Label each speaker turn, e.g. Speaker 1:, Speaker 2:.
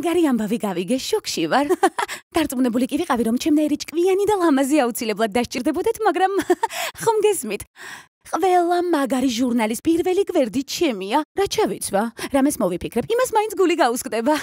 Speaker 1: მაგარი ამბავი გავიგე შოქში ვარ. დარწმუნებული კი ვიყავი, რომ ჩემნაირი ჭკვიანი და ლამაზი აუცილებლად დაჭirdებოდეთ, მაგრამ ხომ გესმით? ყველა მაგარი ჟურნალის პირველი გვერდი ჩემია, რა ჩავიცვა? რამეს მოვიფიქრებ, იმას მაინც გული გაუსკდება.